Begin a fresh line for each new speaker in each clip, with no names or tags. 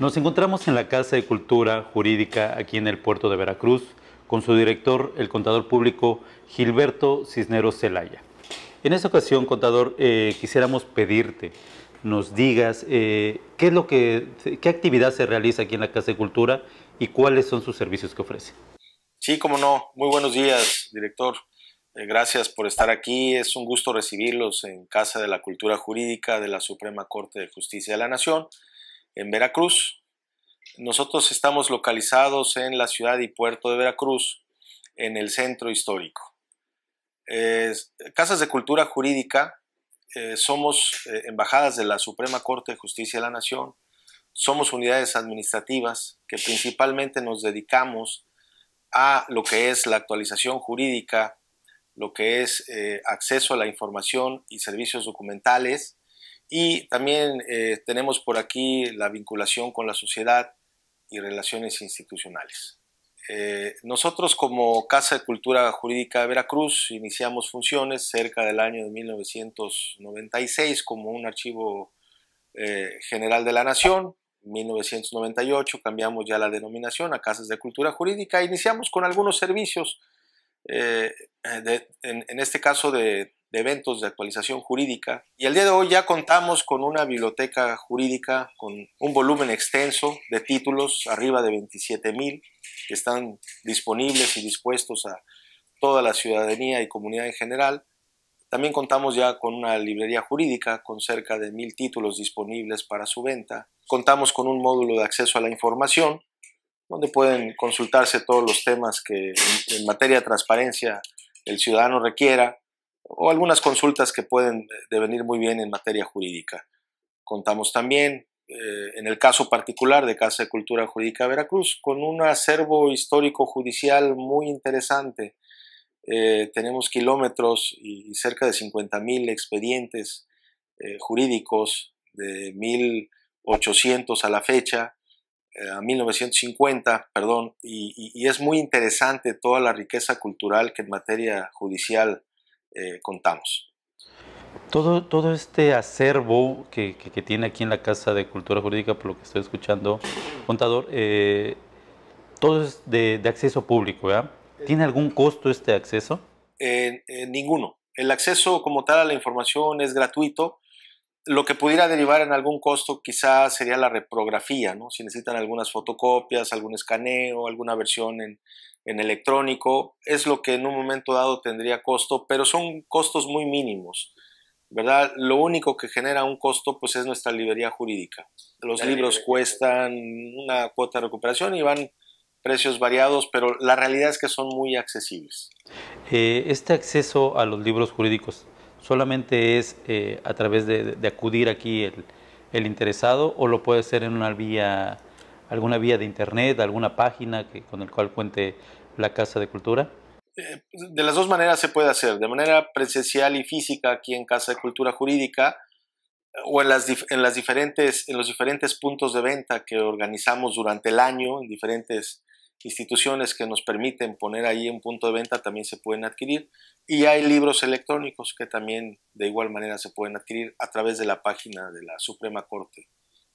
Nos encontramos en la Casa de Cultura Jurídica aquí en el puerto de Veracruz con su director, el contador público Gilberto Cisneros Celaya. En esta ocasión, contador, eh, quisiéramos pedirte nos digas eh, qué es lo que qué actividad se realiza aquí en la Casa de Cultura y cuáles son sus servicios que ofrece.
Sí, como no. Muy buenos días, director. Eh, gracias por estar aquí. Es un gusto recibirlos en Casa de la Cultura Jurídica de la Suprema Corte de Justicia de la Nación en Veracruz. Nosotros estamos localizados en la ciudad y puerto de Veracruz, en el centro histórico. casas de Cultura Jurídica, eh, somos eh, embajadas de la Suprema Corte de Justicia de la Nación, somos unidades administrativas que principalmente nos dedicamos a lo que es la actualización jurídica, lo que es eh, acceso a la información y servicios documentales, y también eh, tenemos por aquí la vinculación con la sociedad y relaciones institucionales. Eh, nosotros como Casa de Cultura Jurídica de Veracruz iniciamos funciones cerca del año de 1996 como un archivo eh, general de la Nación. 1998 cambiamos ya la denominación a Casas de Cultura Jurídica. E iniciamos con algunos servicios, en, este caso de de eventos de actualización jurídica. Y al día de hoy ya contamos con una biblioteca jurídica con un volumen extenso de títulos, arriba de 27 mil, que están disponibles y dispuestos a toda la ciudadanía y comunidad en general. También contamos ya con una librería jurídica con cerca de mil títulos disponibles para su venta. Contamos con un módulo de acceso a la información, donde pueden consultarse todos los temas que en materia de transparencia el ciudadano requiera o algunas consultas que pueden eh, devenir muy bien en materia jurídica. Contamos también, eh, en el caso particular de Casa de Cultura Jurídica de Veracruz, con un acervo histórico judicial muy interesante. Eh, tenemos kilómetros y, cerca de 50.000 expedientes jurídicos de 1800 a la fecha, a 1950, perdón, y, y, es muy interesante toda la riqueza cultural que en materia judicial eh, contamos.
Todo, todo este acervo que, que, tiene aquí en la Casa de Cultura Jurídica, por lo que estoy escuchando, contador, eh, todo es de, acceso público, ¿verdad? ¿Tiene algún costo este acceso?
Eh, ninguno. El acceso como tal a la información es gratuito. Lo que pudiera derivar en algún costo quizás sería la reprografía, ¿no? Si necesitan algunas fotocopias, algún escaneo, alguna versión en, en electrónico, es lo que en un momento dado tendría costo, pero son costos muy mínimos, ¿verdad? Lo único que genera un costo pues es nuestra librería jurídica. Los libros cuestan una cuota de recuperación y van precios variados, pero la realidad es que son muy accesibles.
Eh, este acceso a los libros jurídicos solamente es eh, a través de, acudir aquí el, el interesado o lo puede hacer en una vía alguna vía de internet, alguna página que, con el cual cuente la Casa de Cultura?
Eh, de las dos maneras se puede hacer, de manera presencial y física aquí en Casa de Cultura Jurídica eh, o en, las, en, las diferentes, en los diferentes puntos de venta que organizamos durante el año, en diferentes instituciones que nos permiten poner ahí un punto de venta, también se pueden adquirir. Y hay libros electrónicos que también de igual manera se pueden adquirir a través de la página de la Suprema Corte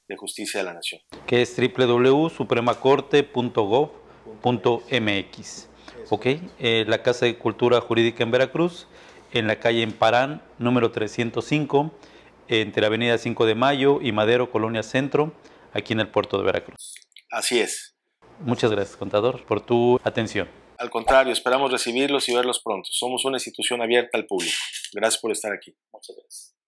de Justicia de la
Nación. Que es www.supremacorte.gov.mx. Ok, eh, la Casa de Cultura Jurídica en Veracruz, en la calle Emparán, número 305, entre la Avenida 5 de Mayo y Madero, Colonia Centro, aquí en el puerto de Veracruz. Así es. Muchas gracias, contador, por tu atención.
Al contrario, esperamos recibirlos y verlos pronto. Somos una institución abierta al público. Gracias por estar aquí. Muchas
gracias.